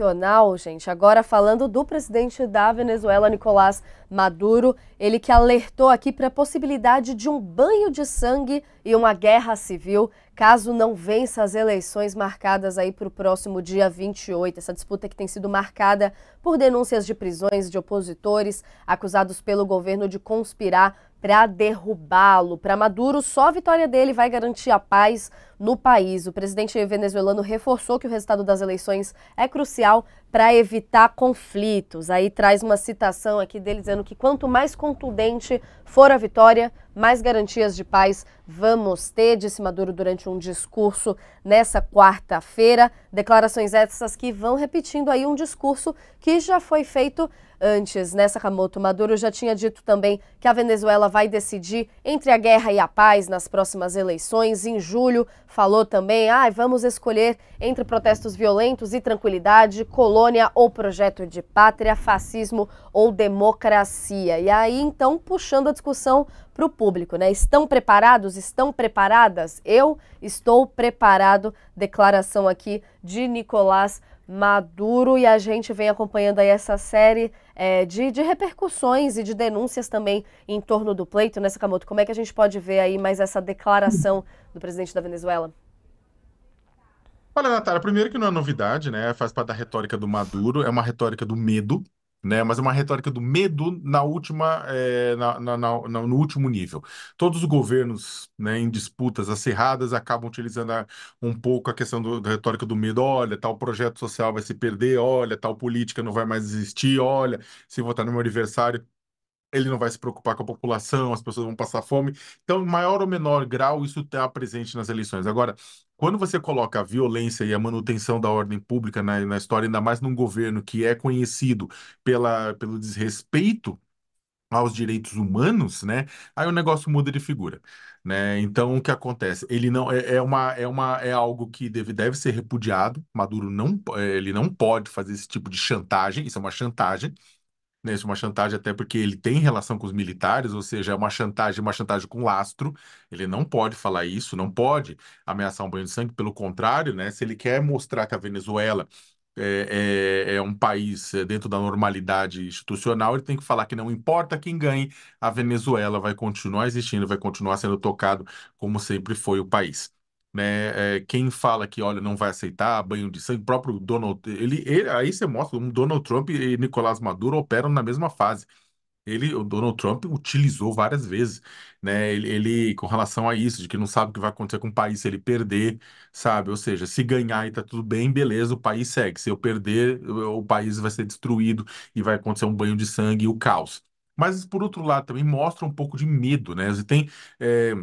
internacional, gente, agora falando do presidente da Venezuela, Nicolás Maduro, ele que alertou aqui para a possibilidade de um banho de sangue e uma guerra civil caso não vença as eleições marcadas aí para o próximo dia 28. Essa disputa que tem sido marcada por denúncias de prisões de opositores acusados pelo governo de conspirar para derrubá-lo. Para Maduro, só a vitória dele vai garantir a paz no país. O presidente venezuelano reforçou que o resultado das eleições é crucial para evitar conflitos. Aí traz uma citação aqui dele dizendo que quanto mais contundente for a vitória, mais garantias de paz vamos ter, disse Maduro durante um discurso nessa quarta-feira. Declarações essas que vão repetindo aí um discurso que já foi feito antes, nessa né, Sakamoto? Maduro já tinha dito também que a Venezuela vai decidir entre a guerra e a paz nas próximas eleições, em julho falou também, ah, vamos escolher entre protestos violentos e tranquilidade, colônia ou projeto de pátria, fascismo ou democracia. E aí, então, puxando a discussão para o público, né? Estão preparados? Estão preparadas? Eu estou preparado. Declaração aqui de Nicolás Maduro e a gente vem acompanhando aí essa série é, de, de, repercussões e de denúncias também em torno do pleito, né, Sakamoto? Como é que a gente pode ver aí mais essa declaração do presidente da Venezuela? Olha, Natália, primeiro que não é novidade, né? Faz parte da retórica do Maduro, é uma retórica do medo, né? Mas é uma retórica do medo na última, é, na, na, na, no último nível. Todos os governos, né, em disputas acirradas acabam utilizando a, um pouco a questão do, da retórica do medo. Olha, tal projeto social vai se perder. Olha, tal política não vai mais existir. Olha, se votar no meu aniversário ele não vai se preocupar com a população, as pessoas vão passar fome. Então, em maior ou menor grau, isso está presente nas eleições. Agora, quando você coloca a violência e a manutenção da ordem pública na, na história, ainda mais num governo que é conhecido pela, pelo desrespeito aos direitos humanos, né? Aí o negócio muda de figura, né? Então o que acontece? Ele não é, é uma é uma é algo que deve, deve ser repudiado. Maduro não é, ele não pode fazer esse tipo de chantagem. Isso é uma chantagem né, é uma chantagem até porque ele tem relação com os militares, ou seja, é uma chantagem, uma chantagem com lastro. Ele não pode falar isso, não pode ameaçar um banho de sangue. Pelo contrário, né, se ele quer mostrar que a Venezuela é, é, é, um país é, dentro da normalidade institucional, ele tem que falar que não importa quem ganhe, a Venezuela vai continuar existindo, vai continuar sendo tocado como sempre foi o país né? É, quem fala que, olha, não vai aceitar banho de sangue, o próprio Donald, ele, ele aí você mostra, Donald Trump e Nicolás Maduro operam na mesma fase. Ele, o Donald Trump utilizou várias vezes, né? Ele, ele, com relação a isso, de que não sabe o que vai acontecer com o país se ele perder, sabe? Ou seja, se ganhar e tá tudo bem, beleza, o país segue. Se eu perder, o país vai ser destruído e vai acontecer um banho de sangue e o caos. Mas, por outro lado, também mostra um pouco de medo, né? Você tem. É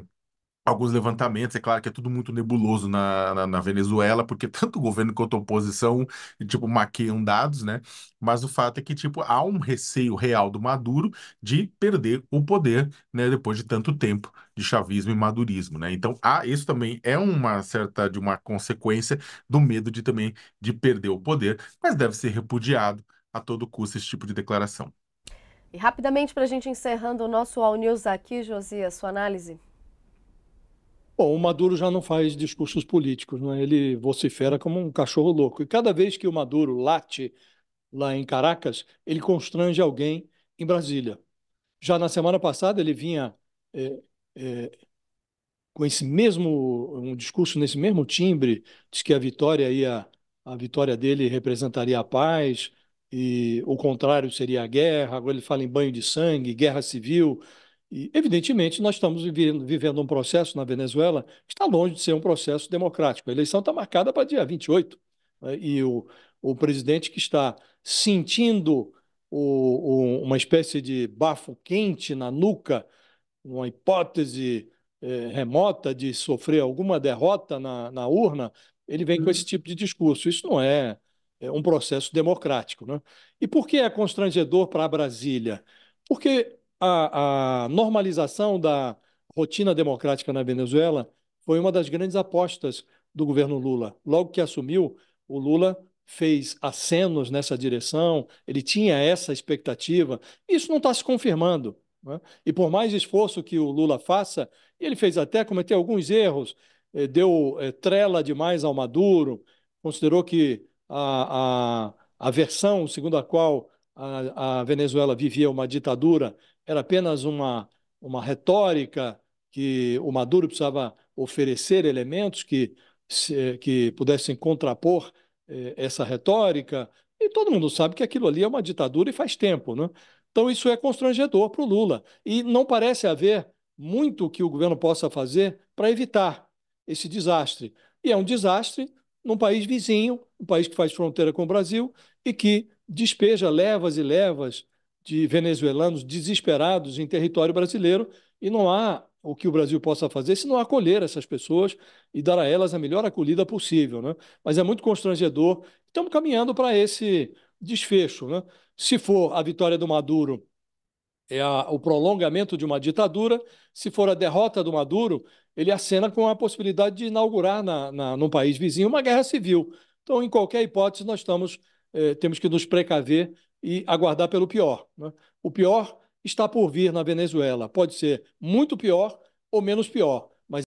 alguns levantamentos. É claro que é tudo muito nebuloso na, na, na, Venezuela, porque tanto o governo quanto a oposição, tipo, maqueiam dados, né? Mas o fato é que, tipo, há um receio real do Maduro de perder o poder, né? Depois de tanto tempo de chavismo e madurismo, né? Então, há, isso também é uma certa, de uma consequência do medo de também de perder o poder, mas deve ser repudiado a todo custo esse tipo de declaração. E rapidamente, para a gente encerrando o nosso All News aqui, Josia, sua análise? Bom, o Maduro já não faz discursos políticos, né? ele vocifera como um cachorro louco. E cada vez que o Maduro late lá em Caracas, ele constrange alguém em Brasília. Já na semana passada, ele vinha é, é, com esse mesmo um discurso, nesse mesmo timbre, diz que a vitória, ia, a vitória dele representaria a paz, e o contrário seria a guerra. Agora ele fala em banho de sangue, guerra civil. E, evidentemente, nós estamos vivendo um processo na Venezuela que está longe de ser um processo democrático. A eleição está marcada para dia 28. Né? E o, o presidente que está sentindo o, o, uma espécie de bafo quente na nuca, uma hipótese é, remota de sofrer alguma derrota na, na urna, ele vem com uhum. esse tipo de discurso. Isso não é, é um processo democrático. Né? E por que é constrangedor para a Brasília? Porque a, a normalização da rotina democrática na Venezuela foi uma das grandes apostas do governo Lula. Logo que assumiu, o Lula fez acenos nessa direção, ele tinha essa expectativa. Isso não está se confirmando. Né? E por mais esforço que o Lula faça, ele fez até cometer alguns erros, eh, deu eh, trela demais ao Maduro, considerou que a, a, a versão segundo a qual a, a Venezuela vivia uma ditadura, era apenas uma, uma retórica que o Maduro precisava oferecer elementos que, se, que pudessem contrapor eh, essa retórica. E todo mundo sabe que aquilo ali é uma ditadura e faz tempo. Né? Então, isso é constrangedor para o Lula. E não parece haver muito que o governo possa fazer para evitar esse desastre. E é um desastre num país vizinho, um país que faz fronteira com o Brasil e que despeja levas e levas de venezuelanos desesperados em território brasileiro e não há o que o Brasil possa fazer se não acolher essas pessoas e dar a elas a melhor acolhida possível. Né? Mas é muito constrangedor. Estamos caminhando para esse desfecho. Né? Se for a vitória do Maduro, é a, o prolongamento de uma ditadura. Se for a derrota do Maduro, ele acena com a possibilidade de inaugurar na, na, num país vizinho uma guerra civil. Então, em qualquer hipótese, nós estamos é, temos que nos precaver e aguardar pelo pior. Né? O pior está por vir na Venezuela. Pode ser muito pior ou menos pior.